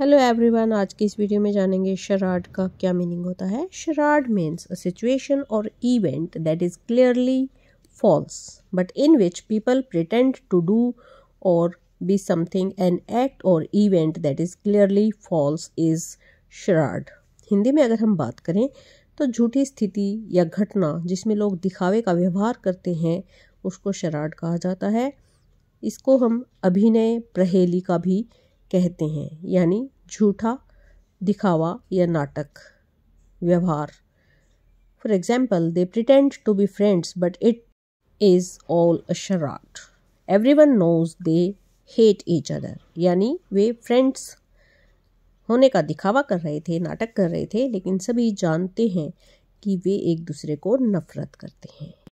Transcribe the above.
hello everyone आज की इस वीडियो में जानेंगे शराड का क्या मीनिंग होता है charade means a situation or event that is clearly false but in which people pretend to do or be something an act or event that is clearly false is charade Hindi में अगर हम बात करें तो झूठी स्थिति या घटना जिसमें लोग दिखावे का व्यवहार करते हैं उसको शराड कहा जाता है इसको हम अभिनय प्रहेली का भी कहते हैं यानी झूठा दिखावा या नाटक व्यवहार for example they pretend to be friends but it is all a charade everyone knows they hate each other यानी वे फ्रेंड्स होने का दिखावा कर रहे थे नाटक कर रहे थे लेकिन सभी जानते हैं कि वे एक दूसरे को नफरत करते हैं